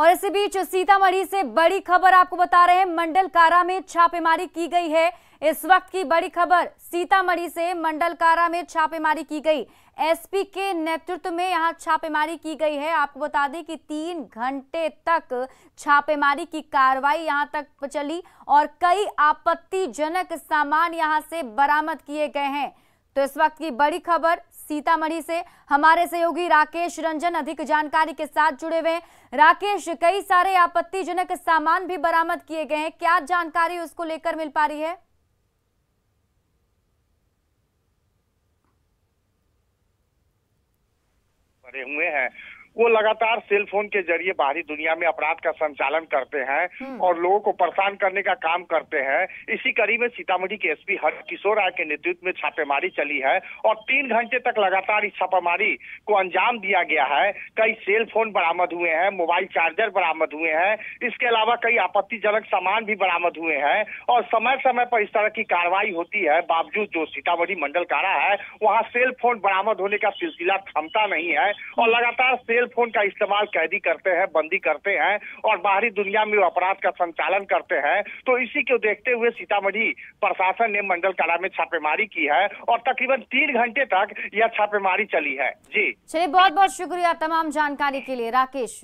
और इसी बीच सीतामढ़ी से बड़ी खबर आपको बता रहे हैं मंडल कारा में छापेमारी की गई है इस वक्त की बड़ी खबर सीतामढ़ी से मंडल कारा में छापेमारी की गई एसपी के नेतृत्व में यहां छापेमारी की गई है आपको बता दें कि तीन घंटे तक छापेमारी की कार्रवाई यहां तक चली और कई आपत्तिजनक सामान यहां से बरामद किए गए हैं तो इस वक्त की बड़ी खबर सीतामढ़ी से हमारे सहयोगी राकेश रंजन अधिक जानकारी के साथ जुड़े हुए राकेश कई सारे आपत्तिजनक सामान भी बरामद किए गए हैं क्या जानकारी उसको लेकर मिल पा रही है हुए हैं वो लगातार सेल फोन के जरिए बाहरी दुनिया में अपराध का संचालन करते हैं हम्म। और लोगों को परेशान करने का काम करते हैं इसी कड़ी में सीतामढ़ी के एसपी हर किशोर राय के नेतृत्व में छापेमारी चली है और तीन घंटे तक लगातार इस छापेमारी को अंजाम दिया गया है कई सेल फोन बरामद हुए हैं मोबाइल चार्जर बरामद हुए हैं इसके अलावा कई आपत्तिजनक सामान भी बरामद हुए हैं और समय समय पर इस तरह की कार्रवाई होती है बावजूद जो सीतामढ़ी मंडल कारा है वहाँ सेल फोन बरामद होने का सिलसिला थमता नहीं है और लगातार सेल सेल फोन का इस्तेमाल कैदी करते हैं बंदी करते हैं और बाहरी दुनिया में अपराध का संचालन करते हैं तो इसी को देखते हुए सीतामढ़ी प्रशासन ने मंडल काला में छापेमारी की है और तकरीबन तीन घंटे तक यह छापेमारी चली है जी चलिए बहुत बहुत शुक्रिया तमाम जानकारी के लिए राकेश